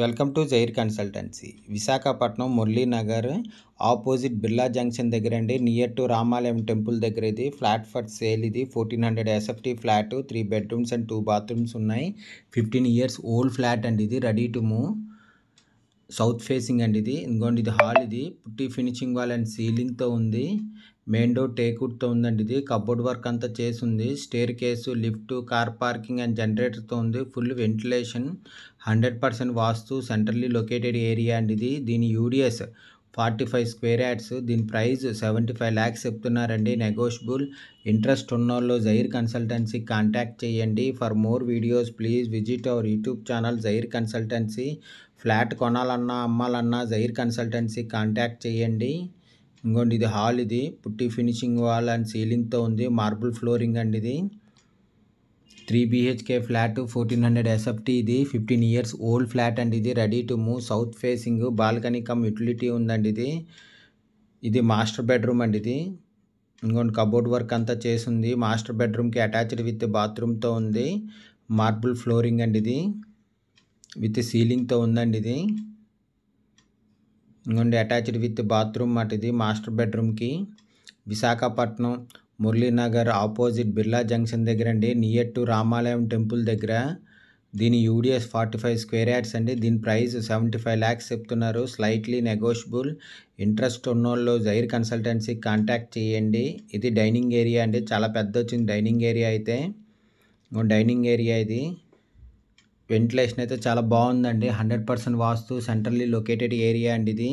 welcome to Jair consultancy Visakhapatnam Muralinagar opposite Birla junction దగ్గర అండి near to Ramalayam temple దగ్గర ఇది ఫ్లాట్ ఫర్ సేల్ ఇది fourteen hundred SFT flat three bedrooms and two bathrooms ఉన్నాయి fifteen years old flat అండి ఇది ready to move south facing అండి ఇది ఇంకోండి ఇది హాల్ ఇది పుట్టి ఫినిషింగ్ వాల్ అండ్ సీలింగ్తో ఉంది మెయిన్ డోర్ టేకుడ్తో ఉందండి ఇది కబోర్డ్ వర్క్ అంతా చేసి ఉంది staircase lift car parking and జనరేటర్తో ఉంది full ventilation hundred percent vastu centrally located area అండి ఇది దీని UDS forty five square yards దీని ప్రైస్ సెవెంటీ ఫైవ్ ల్యాక్స్ చెప్తున్నారండి నెగోషియబుల్ ఇంట్రెస్ట్ ఉన్న వాళ్ళు జైర్ కన్సల్టెన్సీ కాంటాక్ట్ చేయండి for more videos please visit our YouTube channel Jair consultancy flat కొనాలన్నా అమ్మాలన్నా జైర్ కన్సల్టెన్సీ కాంటాక్ట్ చేయండి ఇంకోండి ఇది హాల్ ఇది పుట్టి ఫినిషింగ్ వాల్ అండ్ సీలింగ్తో ఉంది మార్బుల్ ఫ్లోరింగ్ అండి ఇది three BHK flat fourteen hundred SFT ఇది ఫిఫ్టీన్ ఇయర్స్ ఓల్డ్ ఫ్లాట్ అండి ఇది ready to move south facing balcony cum utility ఉందండి ఇది ఇది మాస్టర్ బెడ్రూమ్ అండి ఇది ఇంకోటి కబోర్డ్ వర్క్ అంతా చేసింది మాస్టర్ బెడ్రూమ్కి అటాచ్డ్ విత్ బాత్రూమ్తో ఉంది మార్బుల్ ఫ్లోరింగ్ అండి ఇది విత్ సీలింగ్తో ఉందండి ఇది ఇంకోండి అటాచ్డ్ విత్ బాత్రూమ్ అటు ఇది మాస్టర్ బెడ్రూమ్కి విశాఖపట్నం మురళీనగర్ ఆపోజిట్ బిర్లా జంక్షన్ దగ్గర అండి నియర్ రామాలయం టెంపుల్ దగ్గర దీని UDS forty five square yards అండి దీని ప్రైస్ సెవెంటీ ఫైవ్ ల్యాక్స్ చెప్తున్నారు స్లైట్లీ నెగోషియబుల్ ఇంట్రెస్ట్ ఉన్నోళ్ళు జైర్ కన్సల్టెన్సీ కాంటాక్ట్ చేయండి ఇది డైనింగ్ ఏరియా అండి చాలా పెద్ద వచ్చింది డైనింగ్ ఏరియా అయితే డైనింగ్ ఏరియా ఇది వెంటిలేషన్ అయితే చాలా బాగుందండి hundred percent vastu centrally located area అండి ఇది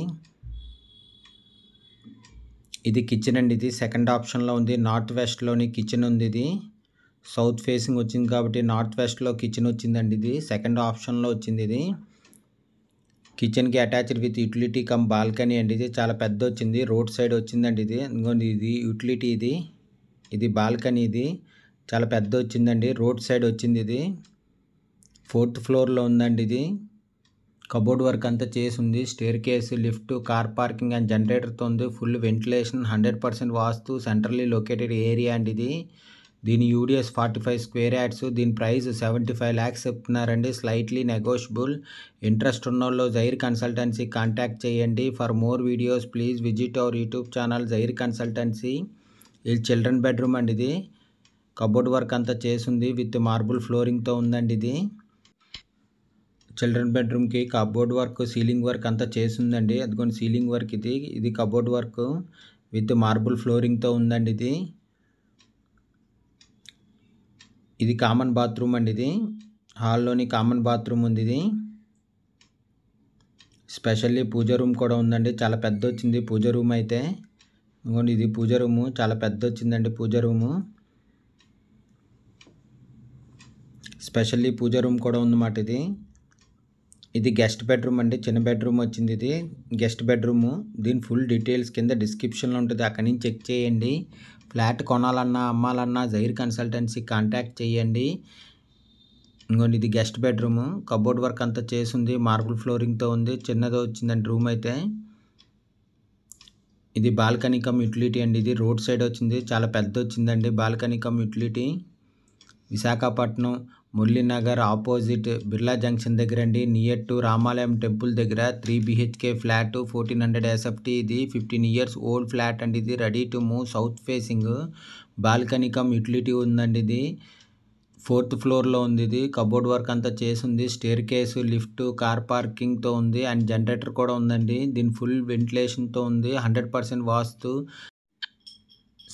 ఇది కిచెన్ అండి ఇది సెకండ్ ఆప్షన్లో ఉంది నార్త్ వెస్ట్లోని కిచెన్ ఉంది ఇది సౌత్ ఫేసింగ్ వచ్చింది కాబట్టి నార్త్ వెస్ట్లో కిచెన్ వచ్చిందండి ఇది సెకండ్ ఆప్షన్లో వచ్చింది ఇది కిచెన్కి attached with utility cum balcony అండి ఇది చాలా పెద్ద వచ్చింది రోడ్ సైడ్ వచ్చిందండి ఇది ఇంకోండి ఇది యూటిలిటీ ఇది ఇది బాల్కనీ ఇది చాలా పెద్ద వచ్చిందండి రోడ్ సైడ్ వచ్చింది ఇది ఫోర్త్ ఫ్లోర్లో ఉందండి ఇది కబోర్డ్ వర్క్ అంతా చేసి ఉంది staircase lift car parking and జనరేటర్తో ఉంది full ventilation hundred percent vastu centrally located area అండి ఇది దీని UDS forty five square yards దీని ప్రైస్ సెవెంటీ ఫైవ్ ల్యాక్స్ చెప్తున్నారండి స్లైట్లీ నెగోషియబుల్ ఇంట్రెస్ట్ ఉన్న వాళ్ళు జైర్ కన్సల్టెన్సీ కాంటాక్ట్ చేయండి for more videos please visit our YouTube channel Jair consultancy ఇది చిల్డ్రన్ బెడ్రూమ్ అండి ఇది కబోర్డ్ వర్క్ అంతా చేసింది విత్ మార్బుల్ ఫ్లోరింగ్తో ఉందండి ఇది చిల్డ్రన్ బెడ్రూమ్కి కబోర్డ్ వర్క్ సీలింగ్ వర్క్ అంతా చేసి ఉందండి అదిగోండి సీలింగ్ వర్క్ ఇది ఇది కబోర్డ్ వర్క్ విత్ మార్బుల్ ఫ్లోరింగ్తో ఉందండి ఇది ఇది కామన్ బాత్రూమ్ అండి ఇది హాల్లోని కామన్ బాత్రూమ్ ఉంది ఇది స్పెషల్లీ పూజ రూమ్ కూడా ఉందండి చాలా పెద్ద వచ్చింది పూజ రూమ్ అయితే ఇదిగోండి ఇది పూజ రూము చాలా పెద్ద వచ్చిందండి puja room specially puja room కూడా ఉందన్నమాట ఇది ఇది గెస్ట్ బెడ్రూమ్ అండి చిన్న బెడ్రూమ్ వచ్చింది ఇది గెస్ట్ బెడ్రూమ్ దీని ఫుల్ డీటెయిల్స్ కింద డిస్క్రిప్షన్లో ఉంటుంది అక్కడి నుంచి చెక్ చేయండి ఫ్లాట్ కొనాలన్నా అమ్మాలన్నా జైర్ కన్సల్టెన్సీ కాంటాక్ట్ చేయండి ఇంకోండి ఇది గెస్ట్ బెడ్రూమ్ కబోర్డ్ వర్క్ అంతా చేసింది మార్బుల్ ఫ్లోరింగ్తో ఉంది చిన్నది వచ్చిందండి రూమ్ అయితే ఇది బాల్కనీ కమ్ యూటిలిటీ అండి ఇది రోడ్ సైడ్ వచ్చింది చాలా పెద్ద వచ్చిందండి balcony cum utility Visakhapatnam Muralinagar opposite Birla junction అండి నియర్ టు రామాలయం టెంపుల్ దగ్గర three BHK flat fourteen hundred SFT ఇది ఫిఫ్టీన్ ఇయర్స్ ఓల్డ్ ఫ్లాట్ అండి ఇది ready to move south facing balcony cum utility ఉందండి ఇది ఫోర్త్ ఫ్లోర్లో ఉంది ఇది కబోర్డ్ వర్క్ అంతా చేసింది స్టేర్ కేసు లిఫ్ట్ కార్ పార్కింగ్తో ఉంది అండ్ జనరేటర్ కూడా ఉందండి దీని ఫుల్ వెంటిలేషన్తో ఉంది hundred percent vastu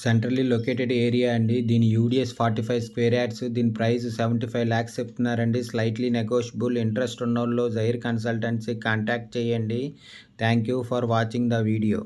centrally located area అండి దీని UDS forty five square yards దీని ప్రైస్ సెవెంటీ ఫైవ్ ల్యాక్స్ చెప్తున్నారండి స్లైట్లీ నెగోషియబుల్ ఇంట్రెస్ట్ ఉన్న వాళ్ళు జైర్ కన్సల్టెన్సీ కాంటాక్ట్ చేయండి thank you for watching the video